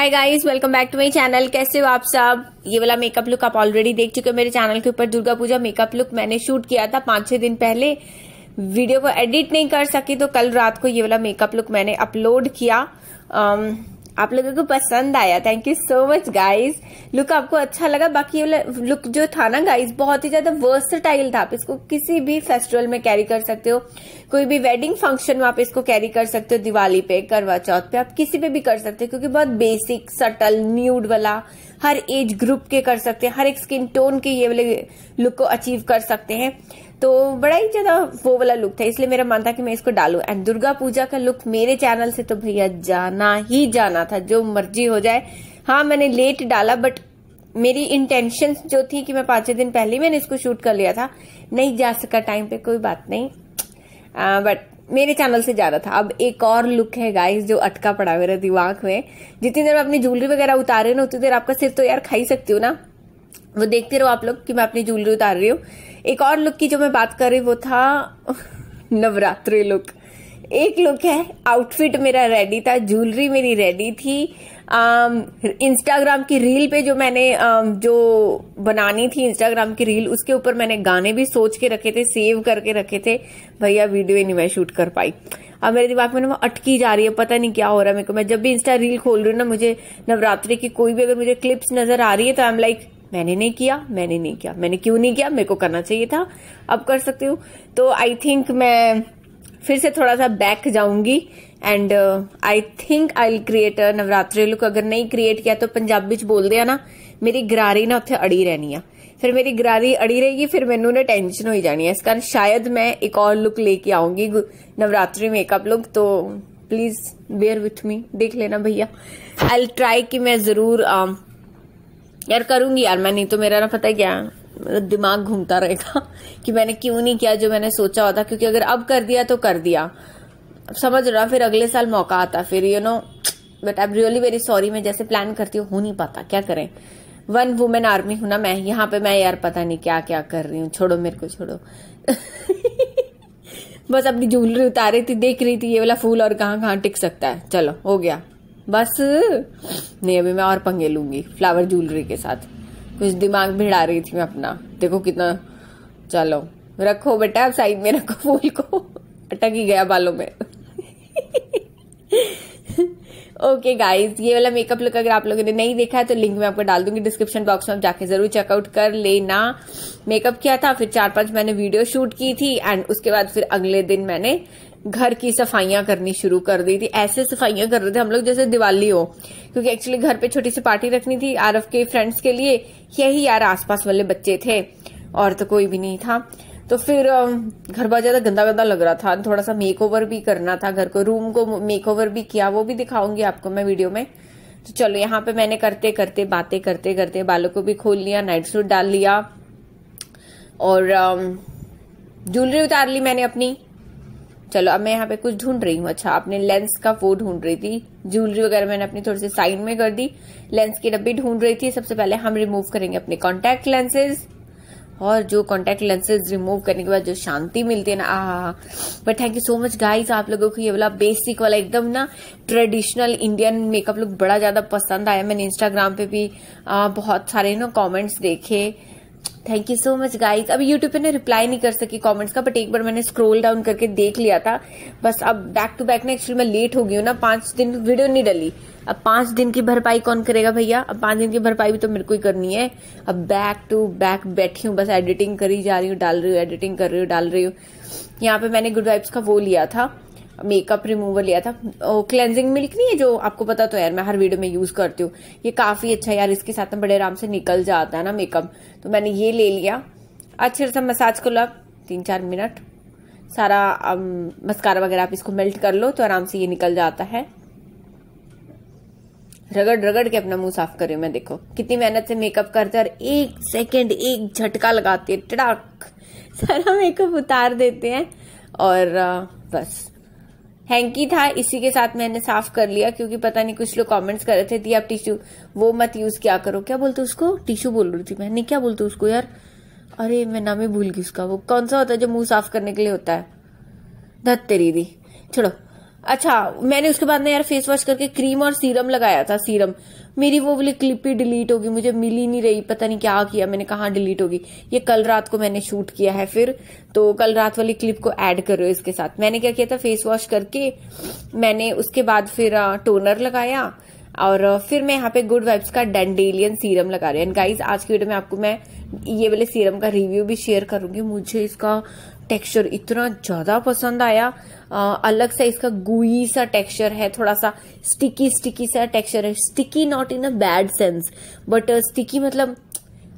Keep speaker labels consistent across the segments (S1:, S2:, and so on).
S1: hi guys welcome back to my channel कैसे हो आप सब ये वाला मेकअप लुक आप ऑलरेडी देख चुके हो मेरे चैनल के ऊपर दुर्गा पूजा मेकअप लुक मैंने शूट किया था पांच छह दिन पहले वीडियो को एडिट नहीं कर सकी तो कल रात को ये वाला मेकअप लुक मैंने अपलोड किया आम, um, आप लोगों को पसंद आया thank you so much guys look आपको अच्छा लगा बाकी लुक जो था ना गाइस बहुत ही ज्यादा वर्सटाइल था आप इसको किसी भी फेस्टिवल में कैरी कर सकते हो कोई भी वेडिंग फंक्शन में आप इसको कैरी कर सकते हो दिवाली पे करवा चौथ पे आप किसी पे भी कर सकते हो क्योंकि बहुत बेसिक सटल न्यूड वाला हर एज ग्रुप के कर सकते हैं हर एक स्किन टोन के ये वाले लुक को अचीव कर सकते हैं तो बड़ा ही ज़्यादा वो वाला लुक था इसलिए मेरा मन था कि मैं इसको डालू एंड दुर्गा पूजा का लुक मेरे चैनल से तो भैया जाना ही जाना था जो मर्जी हो जाए हाँ मैंने लेट डाला बट मेरी इंटेंशन जो थी कि मैं पांच दिन पहले मैंने इसको शूट कर लिया था नहीं जा सका टाइम पे कोई बात नहीं आ, बट मेरे चैनल से जा रहा था अब एक और लुक है गाइस जो अटका पड़ा मेरा दिमाग में जितनी देर मैं अपनी ज्वेलरी वगैरह उतारे ना उतनी देर आपका सिर तो यार खा ही सकती हूँ ना वो देखते रहो आप लोग कि मैं अपनी ज्वेलरी उतार रही हूँ एक और लुक की जो मैं बात कर रही वो था नवरात्रि लुक एक लुक है आउटफिट मेरा रेडी था ज्वेलरी मेरी रेडी थी इंस्टाग्राम um, की रील पे जो मैंने um, जो बनानी थी इंस्टाग्राम की रील उसके ऊपर मैंने गाने भी सोच के रखे थे सेव करके रखे थे भैया वीडियो ही नहीं मैं शूट कर पाई अब मेरे दिमाग में ना वो अटकी जा रही है पता नहीं क्या हो रहा है मेरे को मैं जब भी इंस्टा रील खोल रही हूँ ना मुझे नवरात्रि की कोई भी अगर मुझे क्लिप्स नजर आ रही है तो आई एम लाइक मैंने नहीं किया मैंने नहीं किया मैंने क्यों नहीं किया मेरे को करना चाहिए था अब कर सकती हूँ तो आई थिंक मैं फिर से थोड़ा सा बैक जाऊंगी and I think I create Navratri look अगर नहीं क्रिएट किया तो पंजाबी च बोलते हैं ना मेरी गरारी ना ਉੱਥੇ अड़ी रहनी है फिर मेरी गरारी अड़ी रहेगी फिर ਮੈਨੂੰ ਨਾ टेंशन हो जानी है इस कारण शायद मैं एक और लुक लेके आऊंगी नवरात्रि मेकअप लुक तो प्लीज बेयर विथ मी देख लेना भैया आई ट्राई कि मैं जरूर um, यार करूंगी यार मैं नहीं तो मेरा ना पता है क्या दिमाग घूमता रहेगा कि मैंने क्यों नहीं किया जो मैंने सोचा होता क्योंकि अगर अब कर दिया तो कर दिया समझ रहा फिर अगले साल मौका आता फिर you know but I am really very sorry मैं जैसे प्लान करती हूँ हो नहीं पाता क्या करें वन वुमेन आर्मी हूं ना मैं यहाँ पे मैं यार पता नहीं क्या क्या कर रही हूँ छोड़ो मेरे को छोड़ो बस अपनी ज्वेलरी उतार रही थी देख रही थी ये वाला फूल और कहाँ कहाँ टिक सकता है चलो हो गया बस नहीं अभी मैं और पंगे लूंगी फ्लावर ज्वेलरी के साथ कुछ दिमाग भिड़ा रही थी मैं अपना देखो कितना चलो रखो बेटा अब साइड में रखो फूल को अटक ही गया बालों में ओके गाइज ये वाला मेकअप लुक अगर आप लोगों ने नहीं देखा है तो लिंक मैं आपको डाल दूंगी डिस्क्रिप्शन बॉक्स में आप जाके जरूर चेकआउट कर लेना मेकअप किया था फिर चार पांच मैंने वीडियो शूट की थी एंड उसके बाद फिर अगले दिन मैंने घर की सफाइयां करनी शुरू कर दी थी ऐसे सफाइयां कर रहे थे हम लोग जैसे दिवाली हो क्योंकि एक्चुअली घर पे छोटी सी पार्टी रखनी थी आरफ के फ्रेंड्स के लिए यही यार आसपास वाले बच्चे थे और तो कोई भी नहीं था तो फिर घर बहुत ज्यादा गंदा गंदा लग रहा था थोड़ा सा मेक भी करना था घर को रूम को मेक भी किया वो भी दिखाऊंगी आपको मैं वीडियो में तो चलो यहाँ पे मैंने करते करते बातें करते करते बालों को भी खोल लिया नाइट सूट डाल लिया और ज्वेलरी उतार ली मैंने अपनी चलो अब मैं यहाँ पे कुछ ढूंढ रही हूँ अच्छा आपने लेंस का वो ढूंढ रही थी ज्वेलरी वगैरह मैंने अपनी थोड़ी सी साइड में कर दी लेंस की डब्बी ढूंढ रही थी सबसे पहले हम रिमूव करेंगे अपने कॉन्टेक्ट लेंसेज और जो कॉन्टेक्ट लेंसेज रिमूव करने के बाद जो शांति मिलती है ना आहा but thank you so much guys आप लोगों को ये वाला बेसिक वाला एकदम ना ट्रेडिशनल इंडियन मेकअप लुक बड़ा ज्यादा पसंद आया मैंने इंस्टाग्राम पे भी आ, बहुत सारे ना कमेंट्स देखे thank you so much guys अभी यूट्यूब पे ना रिप्लाई नहीं कर सकी कमेंट्स का बट एक बार मैंने स्क्रॉल डाउन करके देख लिया था बस अब बैक टू बैक ना एक्चुअली मैं लेट हो गई हूँ ना पांच दिन वीडियो नहीं डली अब पांच दिन की भरपाई कौन करेगा भैया अब पांच दिन की भरपाई भी तो मेरे को ही करनी है अब बैक टू बैक बैठी हूँ बस एडिटिंग करी जा रही हूँ डाल रही हूँ एडिटिंग कर रही हूँ डाल रही हूँ यहाँ पे मैंने गुड वाइब्स का वो लिया था मेकअप रिमूवर लिया था क्लेंजिंग मिल्क नहीं है जो आपको पता तो यार मैं हर वीडियो में यूज करती हूँ ये काफी अच्छा यार इसके साथ में बड़े आराम से निकल जाता है ना मेकअप तो मैंने ये ले लिया अच्छे से मसाज कर लो तीन चार मिनट सारा मस्कारा वगैरह आप इसको मेल्ट कर लो तो आराम से ये निकल जाता है रगड़ रगड़ के अपना मुंह साफ करे मैं देखो कितनी मेहनत से मेकअप करते और एक सेकंड एक झटका लगाते टड़ाक सारा मेकअप उतार देते हैं और बस हैंकी था इसी के साथ मैंने साफ कर लिया क्योंकि पता नहीं कुछ लोग कमेंट्स कर रहे थे दी आप टिश्यू वो मत यूज क्या करो क्या बोलते उसको टिश्यू बोल रही थी मैंने क्या बोलते उसको यार अरे मैं नाम ही भूल गई उसका वो कौन सा होता है जो मुंह साफ करने के लिए होता है धत तेरी दी छोड़ो अच्छा मैंने उसके बाद ना यार फेस वॉश करके क्रीम और सीरम लगाया था सीरम मेरी वो वाली क्लिप ही डिलीट होगी मुझे मिल ही नहीं रही पता नहीं क्या किया मैंने कहा डिलीट होगी ये कल रात को मैंने शूट किया है फिर तो कल रात वाली क्लिप को ऐड करो इसके साथ मैंने क्या किया था फेस वॉश करके मैंने उसके बाद फिर टोनर लगाया और फिर मैं यहाँ पे गुड वाइब्स का डेंडेलियन सीरम लगा रही हूँ एंड गाइज आज की वीडियो में आपको मैं ये वाले सीरम का रिव्यू भी शेयर करूंगी मुझे इसका टेक्सचर इतना ज़्यादा पसंद आया आ, अलग सा इसका गुई सा टेक्सचर है थोड़ा सा स्टिकी स्टिकी सा टेक्सचर है sticky not in a bad sense but sticky मतलब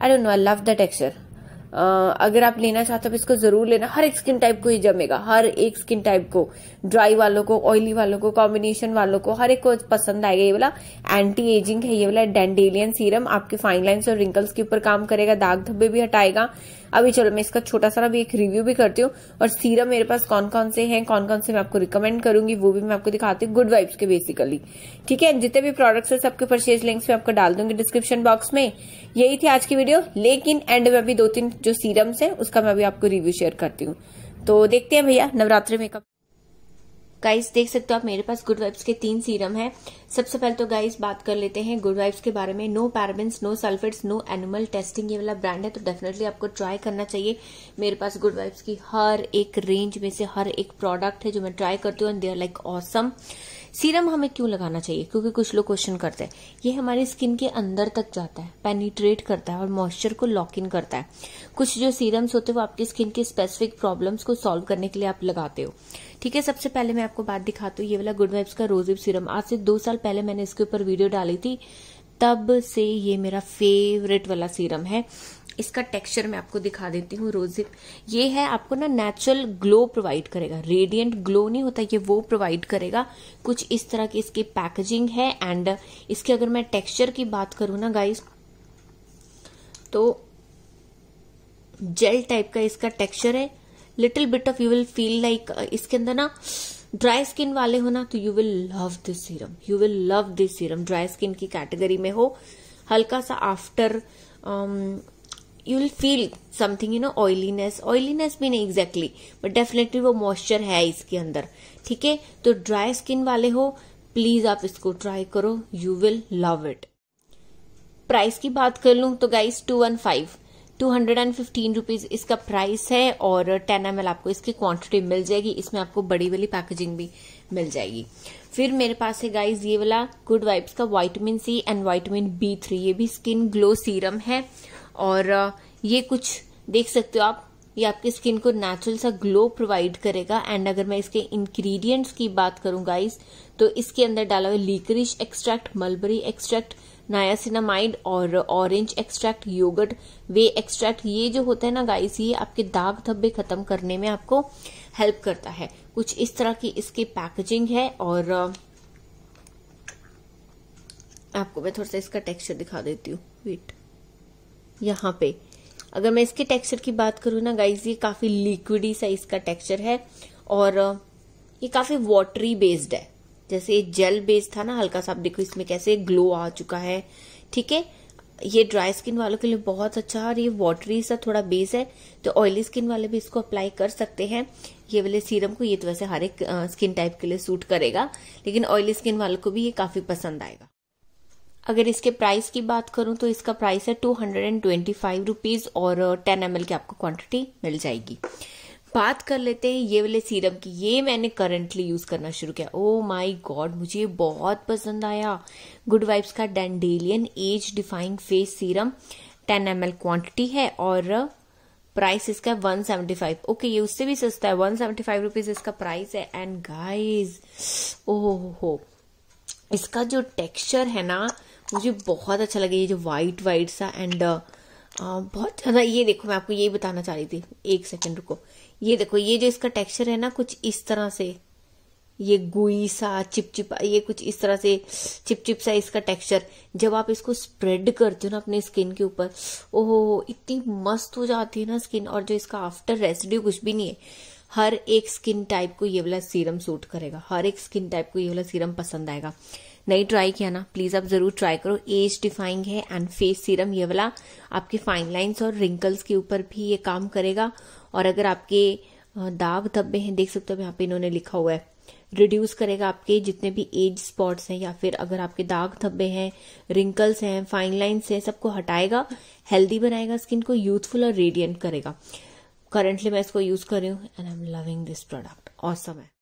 S1: I don't know I love the texture अगर आप लेना चाहते हो तो इसको जरूर लेना हर एक स्किन टाइप को ही जमेगा हर एक स्किन टाइप को ड्राई वालों को ऑयली वालों को कॉम्बिनेशन वालों को हर एक को पसंद आएगा ये वाला एंटी एजिंग है ये वाला डेंडेलियन सीरम आपके फाइन लाइन्स और रिंकल्स के ऊपर काम करेगा दाग धब्बे भी हटाएगा अभी चलो मैं इसका छोटा सा भी एक रिव्यू भी करती हूँ और सीरम मेरे पास कौन कौन से हैं कौन कौन से मैं आपको रिकमेंड करूंगी वो भी मैं आपको दिखाती हूँ गुड वाइब्स के बेसिकली ठीक है जितने भी प्रोडक्ट्स है सबके परचेज लिंक्स में आपको डाल दूंगी डिस्क्रिप्शन बॉक्स में यही थी आज की वीडियो लेकिन एंड में अभी दो तीन जो सीरम्स है उसका मैं अभी आपको रिव्यू शेयर करती हूँ तो देखते हैं भैया नवरात्रि मेकअप गाइस देख सकते हो आप मेरे पास गुड वाइब्स के तीन सीरम हैं सबसे पहले तो गाइस बात कर लेते हैं गुड वाइब्स के बारे में no parabens no sulphates no animal testing ये वाला ब्रांड है तो डेफिनेटली आपको ट्राई करना चाहिए मेरे पास गुड वाइब्स की हर एक रेंज में से हर एक प्रोडक्ट है जो मैं ट्राई करती हूँ and they are like awesome serum हमें क्यों लगाना चाहिए क्योंकि कुछ लोग क्वेश्चन करते हैं ये हमारी स्किन के अंदर तक जाता है पेनिट्रेट करता है और मॉइस्चर को लॉक इन करता है कुछ जो सीरम्स होते हैं वो आपकी स्किन के स्पेसिफिक प्रॉब्लम्स को सॉल्व करने के लिए आप लगाते हो ठीक है सबसे पहले मैं आपको बात दिखाती हूँ ये वाला गुड वाइब्स का रोजिप सीरम आज से दो साल पहले मैंने इसके ऊपर वीडियो डाली थी तब से ये मेरा फेवरेट वाला सीरम है इसका टेक्सचर मैं आपको दिखा देती हूँ रोजिप ये है आपको ना नेचुरल ग्लो प्रोवाइड करेगा रेडिएंट ग्लो नहीं होता ये वो प्रोवाइड करेगा कुछ इस तरह की इसकी पैकेजिंग है एंड इसके अगर मैं टेक्सचर की बात करू ना गाइस तो जेल टाइप का इसका टेक्सचर है little bit of you will feel like इसके अंदर ना ड्राई स्किन वाले हो ना तो you will love this serum you will love this serum dry skin की कैटेगरी में हो हल्का सा after you will feel something you know oiliness oiliness भी नहीं एग्जैक्टली बट डेफिनेटली वो मॉइस्चर है इसके अंदर ठीक है तो ड्राई स्किन वाले हो प्लीज आप इसको ट्राई करो you will love it price की बात कर लू तो guys two one five two hundred and fifteen rupees इसका प्राइस है और टेन एम आपको इसकी क्वांटिटी मिल जाएगी इसमें आपको बड़ी वाली पैकेजिंग भी मिल जाएगी फिर मेरे पास है गाइज ये वाला गुड वाइब्स का vitamin C and vitamin B three ये भी स्किन ग्लो सीरम है और uh, ये कुछ देख सकते हो आप ये आपकी स्किन को नेचुरल सा ग्लो प्रोवाइड करेगा एंड अगर मैं इसके इंग्रेडिएंट्स की बात करूं गाइस तो इसके अंदर डाला हुआ liquorice extract mulberry extract niacinamide और orange extract yogurt whey extract ये जो होता है ना गाइस ये आपके दाग धब्बे खत्म करने में आपको हेल्प करता है कुछ इस तरह की इसकी पैकेजिंग है और आपको मैं थोड़ा सा इसका टेक्सचर दिखा देती हूँ वेट यहाँ पे अगर मैं इसके टेक्सचर की बात करू ना गाइज ये काफी लिक्विडी सा इसका टेक्सचर है और ये काफी वॉटरी बेस्ड है जैसे जेल बेस था ना हल्का सा आप देखो इसमें कैसे ग्लो आ चुका है ठीक है ये ड्राई स्किन वालों के लिए बहुत अच्छा और ये वाटरी सा थोड़ा बेस है तो ऑयली स्किन वाले भी इसको अप्लाई कर सकते हैं ये वाले सीरम को ये तो वैसे हर एक स्किन टाइप के लिए सूट करेगा लेकिन ऑयली स्किन वालों को भी ये काफी पसंद आएगा अगर इसके प्राइस की बात करूं तो इसका प्राइस है two hundred and twenty five rupees और टेन एम की आपको क्वांटिटी मिल जाएगी बात कर लेते हैं ये वाले सीरम की ये मैंने करंटली यूज़ करना शुरू किया ओ माय गॉड मुझे बहुत पसंद आया गुड वाइब्स का dandelion age defying face serum ten M quantity है और प्राइस uh, इसका वन सेवेंटी फाइव ओके ये उससे भी सस्ता है 175 सेवेंटी फाइव रुपीज इसका प्राइस है एंड गाइज ओहो हो इसका जो टेक्सचर है ना मुझे बहुत अच्छा लगे ये जो व्हाइट व्हाइट सा एंड uh, बहुत ज़्यादा ये देखो मैं आपको ये बताना चाह रही थी एक सेकंड रुको ये देखो ये जो इसका टेक्सचर है ना कुछ इस तरह से ये गोई सा चिपचिपा ये कुछ इस तरह से चिपचिप सा इसका टेक्सचर जब आप इसको स्प्रेड करते हो ना अपने स्किन के ऊपर ओहो इतनी मस्त हो जाती है ना स्किन और जो इसका आफ्टर रेसिड्यू कुछ भी नहीं है हर एक स्किन टाइप को ये वाला सीरम सूट करेगा हर एक स्किन टाइप को ये वाला सीरम पसंद आएगा नहीं ट्राई किया ना प्लीज आप जरूर ट्राई करो एज डिफाइंग है एंड फेस सीरम ये वाला आपके फाइन लाइन्स और रिंकल्स के ऊपर भी ये काम करेगा और अगर आपके दाग धब्बे हैं देख सकते हो यहाँ पे इन्होंने लिखा हुआ है रिड्यूस करेगा आपके जितने भी एज स्पॉट्स हैं या फिर अगर आपके दाग धब्बे हैं रिंकल्स हैं फाइन लाइन्स हैं सबको हटाएगा हेल्दी बनाएगा स्किन को यूथफुल और रेडियंट करेगा करंटली मैं इसको यूज कर रही हूँ and I am loving this product awesome है